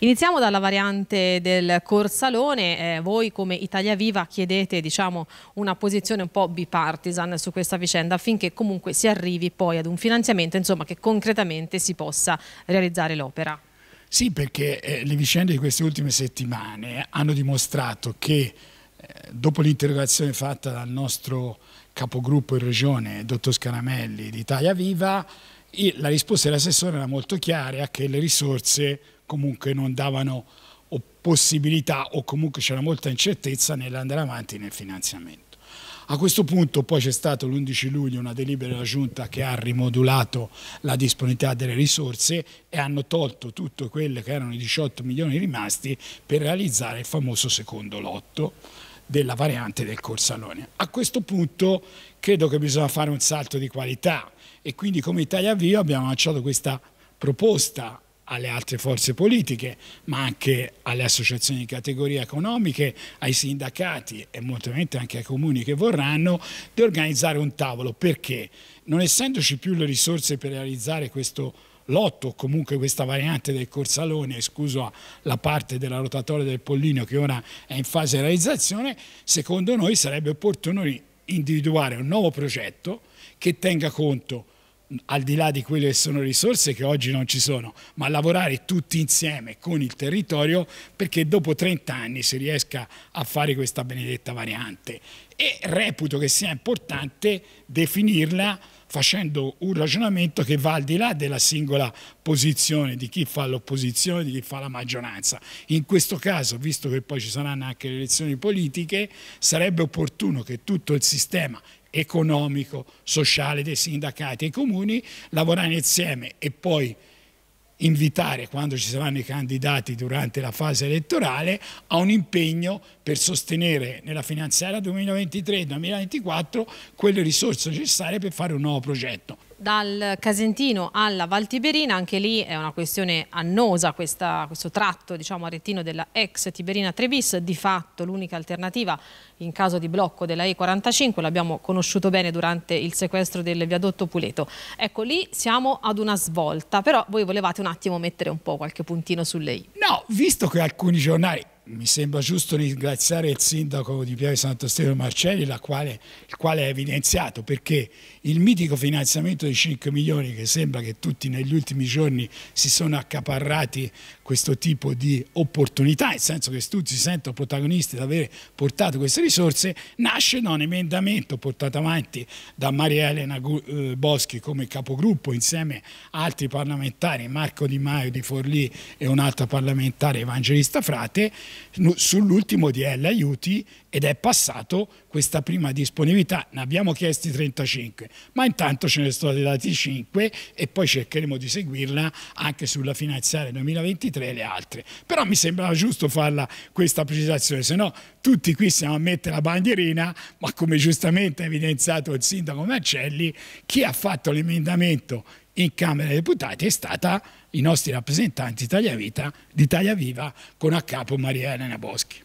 Iniziamo dalla variante del Corsalone, eh, voi come Italia Viva chiedete diciamo, una posizione un po' bipartisan su questa vicenda affinché comunque si arrivi poi ad un finanziamento insomma, che concretamente si possa realizzare l'opera. Sì perché eh, le vicende di queste ultime settimane hanno dimostrato che eh, dopo l'interrogazione fatta dal nostro capogruppo in regione, dottor Scaramelli di Italia Viva, la risposta dell'assessore era molto chiara che le risorse comunque non davano possibilità o comunque c'era molta incertezza nell'andare avanti nel finanziamento. A questo punto poi c'è stato l'11 luglio una delibera della Giunta che ha rimodulato la disponibilità delle risorse e hanno tolto tutto quello che erano i 18 milioni rimasti per realizzare il famoso secondo lotto della variante del Corsalone. A questo punto credo che bisogna fare un salto di qualità e quindi come Italia Viva abbiamo lanciato questa proposta alle altre forze politiche, ma anche alle associazioni di categoria economiche, ai sindacati e molto ovviamente anche ai comuni che vorranno, di organizzare un tavolo. Perché? Non essendoci più le risorse per realizzare questo lotto o comunque questa variante del Corsalone, escluso la parte della rotatoria del Pollino che ora è in fase di realizzazione, secondo noi sarebbe opportuno individuare un nuovo progetto che tenga conto al di là di quelle che sono risorse che oggi non ci sono, ma lavorare tutti insieme con il territorio perché dopo 30 anni si riesca a fare questa benedetta variante. E reputo che sia importante definirla facendo un ragionamento che va al di là della singola posizione di chi fa l'opposizione, di chi fa la maggioranza. In questo caso, visto che poi ci saranno anche le elezioni politiche, sarebbe opportuno che tutto il sistema economico, sociale dei sindacati e i comuni, lavorare insieme e poi invitare quando ci saranno i candidati durante la fase elettorale a un impegno per sostenere nella finanziaria 2023-2024 quelle risorse necessarie per fare un nuovo progetto. Dal Casentino alla Valtiberina, anche lì è una questione annosa questa, questo tratto diciamo, rettino della ex Tiberina Trevis, di fatto l'unica alternativa in caso di blocco della E45, l'abbiamo conosciuto bene durante il sequestro del viadotto Puleto. Ecco lì siamo ad una svolta, però voi volevate un attimo mettere un po' qualche puntino sulle I. No, visto che alcuni giornali mi sembra giusto ringraziare il sindaco di Piave Santo Stefano Marcelli, quale, il quale ha evidenziato perché il mitico finanziamento di 5 milioni che sembra che tutti negli ultimi giorni si sono accaparrati questo tipo di opportunità, nel senso che tutti si sentono protagonisti di aver portato queste risorse, nasce da un emendamento portato avanti da Maria Elena eh, Boschi come capogruppo insieme a altri parlamentari, Marco Di Maio di Forlì e un'altra parlamentare Evangelista Frate, sull'ultimo DL aiuti ed è passato questa prima disponibilità, ne abbiamo chiesti 35, ma intanto ce ne sono stati dati 5 e poi cercheremo di seguirla anche sulla finanziaria 2023 e le altre. Però mi sembrava giusto farla questa precisazione, se no tutti qui stiamo a mettere la bandierina, ma come giustamente ha evidenziato il sindaco Marcelli, chi ha fatto l'emendamento in Camera dei Deputati è stata i nostri rappresentanti Italia Vita, d'Italia Viva con a capo Maria Elena Boschi.